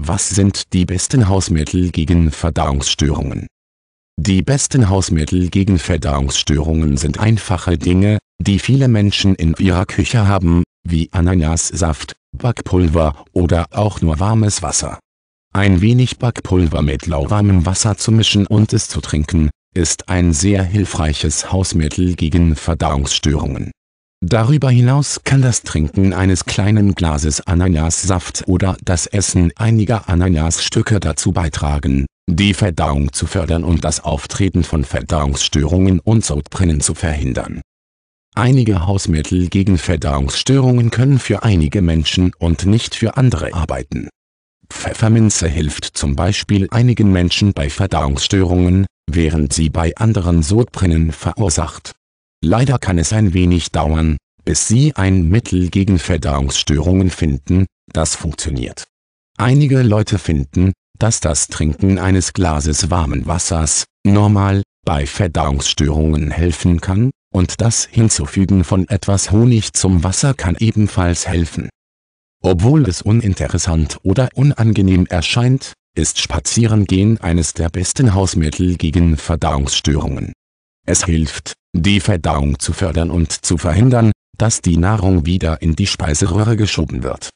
Was sind die besten Hausmittel gegen Verdauungsstörungen? Die besten Hausmittel gegen Verdauungsstörungen sind einfache Dinge, die viele Menschen in ihrer Küche haben, wie Ananassaft, Backpulver oder auch nur warmes Wasser. Ein wenig Backpulver mit lauwarmem Wasser zu mischen und es zu trinken, ist ein sehr hilfreiches Hausmittel gegen Verdauungsstörungen Darüber hinaus kann das Trinken eines kleinen Glases Ananassaft oder das Essen einiger Ananasstücke dazu beitragen, die Verdauung zu fördern und das Auftreten von Verdauungsstörungen und Sodbrennen zu verhindern. Einige Hausmittel gegen Verdauungsstörungen können für einige Menschen und nicht für andere arbeiten. Pfefferminze hilft zum Beispiel einigen Menschen bei Verdauungsstörungen, während sie bei anderen Sodbrennen verursacht Leider kann es ein wenig dauern, bis Sie ein Mittel gegen Verdauungsstörungen finden, das funktioniert. Einige Leute finden, dass das Trinken eines Glases warmen Wassers, normal, bei Verdauungsstörungen helfen kann, und das Hinzufügen von etwas Honig zum Wasser kann ebenfalls helfen. Obwohl es uninteressant oder unangenehm erscheint, ist Spazierengehen eines der besten Hausmittel gegen Verdauungsstörungen. Es hilft, die Verdauung zu fördern und zu verhindern, dass die Nahrung wieder in die Speiseröhre geschoben wird.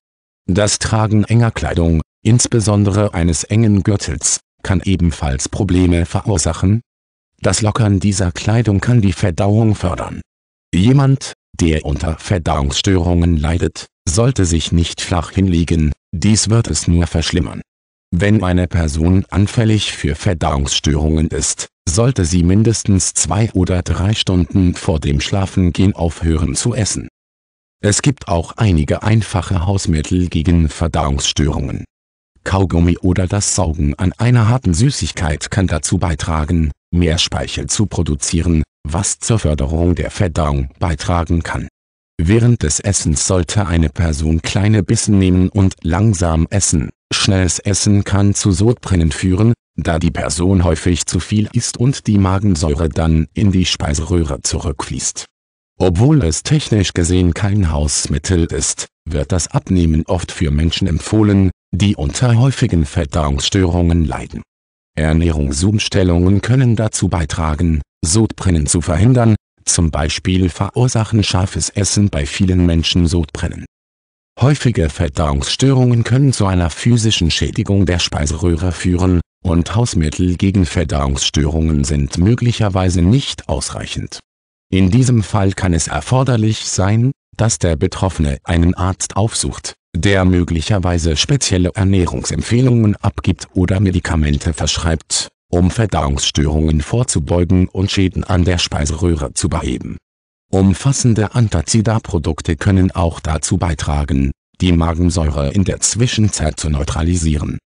Das Tragen enger Kleidung, insbesondere eines engen Gürtels, kann ebenfalls Probleme verursachen. Das Lockern dieser Kleidung kann die Verdauung fördern. Jemand, der unter Verdauungsstörungen leidet, sollte sich nicht flach hinlegen, dies wird es nur verschlimmern. Wenn eine Person anfällig für Verdauungsstörungen ist, sollte sie mindestens zwei oder drei Stunden vor dem Schlafengehen aufhören zu essen. Es gibt auch einige einfache Hausmittel gegen Verdauungsstörungen. Kaugummi oder das Saugen an einer harten Süßigkeit kann dazu beitragen, mehr Speichel zu produzieren, was zur Förderung der Verdauung beitragen kann. Während des Essens sollte eine Person kleine Bissen nehmen und langsam essen. Schnelles Essen kann zu Sodbrennen führen, da die Person häufig zu viel isst und die Magensäure dann in die Speiseröhre zurückfließt. Obwohl es technisch gesehen kein Hausmittel ist, wird das Abnehmen oft für Menschen empfohlen, die unter häufigen Verdauungsstörungen leiden. Ernährungsumstellungen können dazu beitragen, Sodbrennen zu verhindern, zum Beispiel verursachen scharfes Essen bei vielen Menschen Sodbrennen. Häufige Verdauungsstörungen können zu einer physischen Schädigung der Speiseröhre führen, und Hausmittel gegen Verdauungsstörungen sind möglicherweise nicht ausreichend. In diesem Fall kann es erforderlich sein, dass der Betroffene einen Arzt aufsucht, der möglicherweise spezielle Ernährungsempfehlungen abgibt oder Medikamente verschreibt, um Verdauungsstörungen vorzubeugen und Schäden an der Speiseröhre zu beheben. Umfassende Antazida-Produkte können auch dazu beitragen, die Magensäure in der Zwischenzeit zu neutralisieren